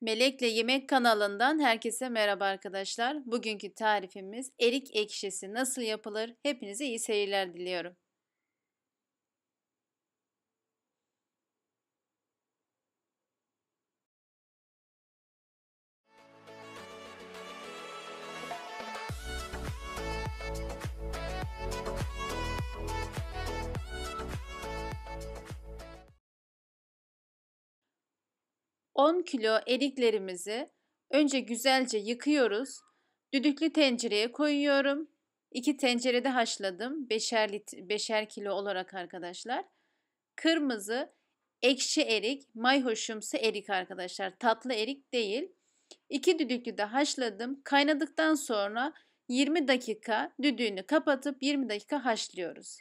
Melekle Yemek kanalından herkese merhaba arkadaşlar. Bugünkü tarifimiz erik ekşisi nasıl yapılır? Hepinize iyi seyirler diliyorum. 10 kilo eriklerimizi önce güzelce yıkıyoruz. Düdüklü tencereye koyuyorum. İki tencerede haşladım. Beşer, beşer kilo olarak arkadaşlar. Kırmızı ekşi erik, mayhoşumsu erik arkadaşlar. Tatlı erik değil. İki düdüklü de haşladım. Kaynadıktan sonra 20 dakika düdüğünü kapatıp 20 dakika haşlıyoruz.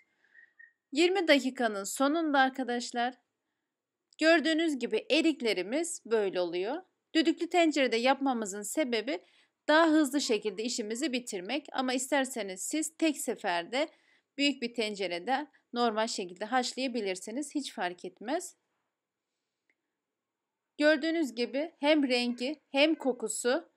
20 dakikanın sonunda arkadaşlar Gördüğünüz gibi eriklerimiz böyle oluyor. Düdüklü tencerede yapmamızın sebebi daha hızlı şekilde işimizi bitirmek ama isterseniz siz tek seferde büyük bir tencerede normal şekilde haşlayabilirsiniz. Hiç fark etmez. Gördüğünüz gibi hem rengi hem kokusu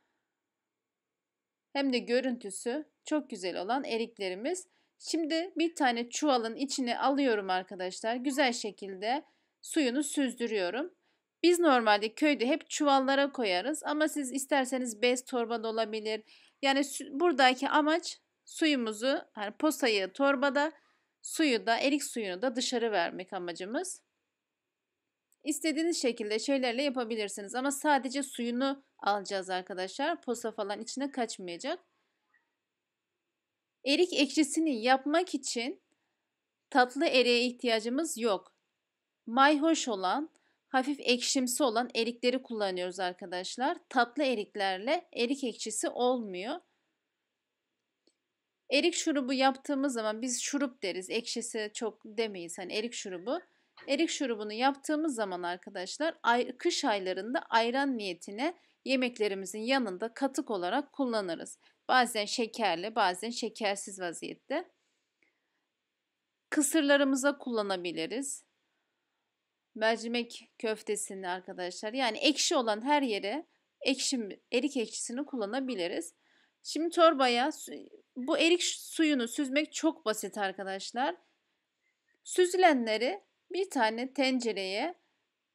hem de görüntüsü çok güzel olan eriklerimiz. Şimdi bir tane çuvalın içine alıyorum arkadaşlar. Güzel şekilde suyunu süzdürüyorum. Biz normalde köyde hep çuvallara koyarız ama siz isterseniz bez torba da olabilir. Yani buradaki amaç suyumuzu hani posayı torbada suyu da erik suyunu da dışarı vermek amacımız. İstediğiniz şekilde şeylerle yapabilirsiniz ama sadece suyunu alacağız arkadaşlar. Posa falan içine kaçmayacak. Erik ekşisini yapmak için tatlı eriğe ihtiyacımız yok mayhoş olan, hafif ekşimsi olan erikleri kullanıyoruz arkadaşlar. Tatlı eriklerle erik ekşisi olmuyor. Erik şurubu yaptığımız zaman biz şurup deriz. Ekşisi çok demeyiz. Hani erik şurubu. Erik şurubunu yaptığımız zaman arkadaşlar ay, kış aylarında ayran niyetine yemeklerimizin yanında katık olarak kullanırız. Bazen şekerli, bazen şekersiz vaziyette. Kısırlarımıza kullanabiliriz mercimek köftesini arkadaşlar. Yani ekşi olan her yere ekşim erik ekşisini kullanabiliriz. Şimdi çorbaya bu erik suyunu süzmek çok basit arkadaşlar. Süzülenleri bir tane tencereye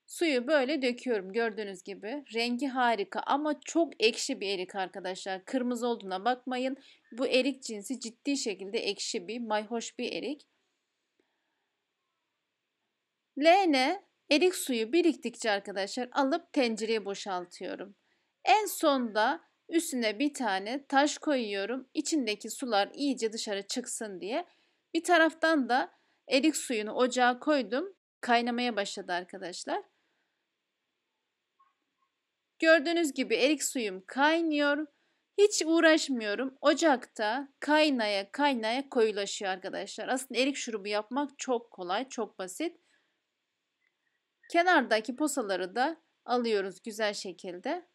suyu böyle döküyorum gördüğünüz gibi. Rengi harika ama çok ekşi bir erik arkadaşlar. Kırmızı olduğuna bakmayın. Bu erik cinsi ciddi şekilde ekşi bir, mayhoş bir erik. Leğene erik suyu biriktikçe arkadaşlar alıp tencereye boşaltıyorum. En sonda üstüne bir tane taş koyuyorum. İçindeki sular iyice dışarı çıksın diye. Bir taraftan da erik suyunu ocağa koydum. Kaynamaya başladı arkadaşlar. Gördüğünüz gibi erik suyum kaynıyor. Hiç uğraşmıyorum. Ocakta kaynaya kaynaya koyulaşıyor arkadaşlar. Aslında erik şurubu yapmak çok kolay, çok basit. Kenardaki posaları da alıyoruz güzel şekilde.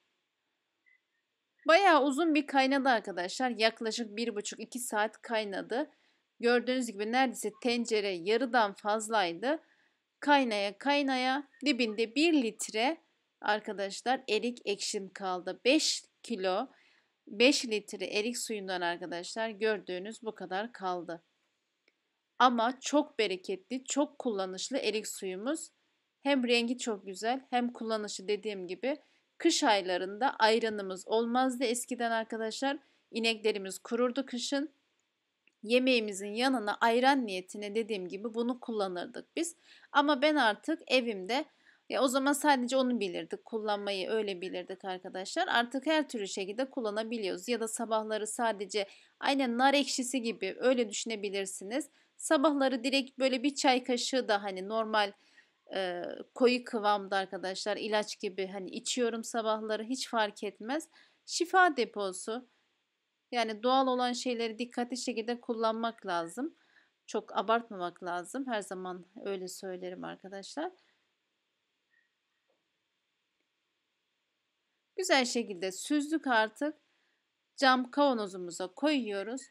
Bayağı uzun bir kaynadı arkadaşlar. Yaklaşık 1,5-2 saat kaynadı. Gördüğünüz gibi neredeyse tencere yarıdan fazlaydı. Kaynaya kaynaya dibinde 1 litre arkadaşlar erik ekşim kaldı. 5 kilo 5 litre erik suyundan arkadaşlar gördüğünüz bu kadar kaldı. Ama çok bereketli, çok kullanışlı erik suyumuz. Hem rengi çok güzel hem kullanışı dediğim gibi. Kış aylarında ayranımız olmazdı eskiden arkadaşlar. İneklerimiz kururdu kışın. Yemeğimizin yanına ayran niyetine dediğim gibi bunu kullanırdık biz. Ama ben artık evimde ya o zaman sadece onu bilirdik. Kullanmayı öyle bilirdik arkadaşlar. Artık her türlü şekilde kullanabiliyoruz. Ya da sabahları sadece aynen nar ekşisi gibi öyle düşünebilirsiniz. Sabahları direkt böyle bir çay kaşığı da hani normal e, koyu kıvamda arkadaşlar ilaç gibi hani içiyorum sabahları hiç fark etmez. Şifa deposu yani doğal olan şeyleri dikkatli şekilde kullanmak lazım. Çok abartmamak lazım. Her zaman öyle söylerim arkadaşlar. Güzel şekilde süzdük artık. Cam kavanozumuza koyuyoruz.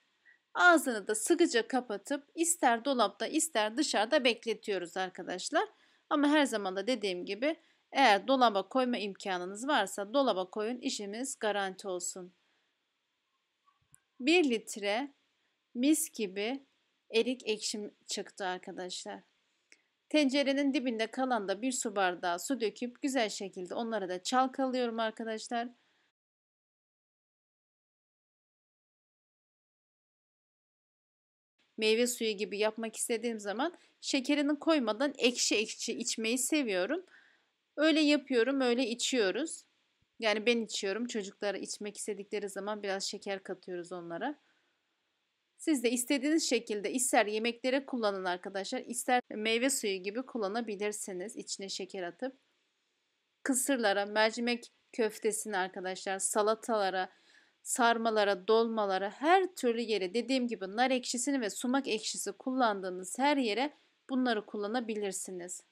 Ağzını da sıkıca kapatıp ister dolapta ister dışarıda bekletiyoruz arkadaşlar. Ama her zaman da dediğim gibi eğer dolaba koyma imkanınız varsa dolaba koyun işimiz garanti olsun. 1 litre mis gibi erik ekşim çıktı arkadaşlar. Tencerenin dibinde kalan da bir su bardağı su döküp güzel şekilde onları da çalkalıyorum arkadaşlar. meyve suyu gibi yapmak istediğim zaman şekerini koymadan ekşi ekşi içmeyi seviyorum. Öyle yapıyorum, öyle içiyoruz. Yani ben içiyorum. Çocuklara içmek istedikleri zaman biraz şeker katıyoruz onlara. Siz de istediğiniz şekilde ister yemeklere kullanın arkadaşlar, ister meyve suyu gibi kullanabilirsiniz içine şeker atıp. Kısırlara, mercimek köftesine arkadaşlar, salatalara, sarmalara, dolmalara, her türlü yere dediğim gibi nar ekşisini ve sumak ekşisi kullandığınız her yere bunları kullanabilirsiniz.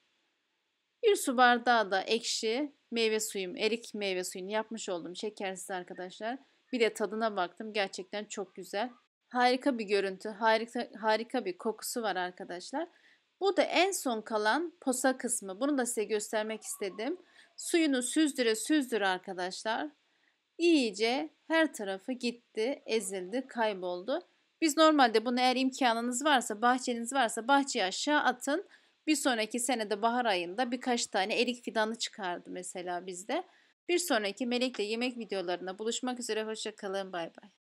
Bir su bardağı da ekşi meyve suyum, erik meyve suyunu yapmış oldum şekersiz arkadaşlar. Bir de tadına baktım gerçekten çok güzel. Harika bir görüntü, harika, harika bir kokusu var arkadaşlar. Bu da en son kalan posa kısmı. Bunu da size göstermek istedim. Suyunu süzdüre süzdüre arkadaşlar iyice her tarafı gitti, ezildi, kayboldu. Biz normalde bunu eğer imkanınız varsa, bahçeniz varsa bahçeye aşağı atın. Bir sonraki senede bahar ayında birkaç tane erik fidanı çıkardı mesela bizde. Bir sonraki Melek'le yemek videolarına buluşmak üzere. Hoşçakalın. Bay bay.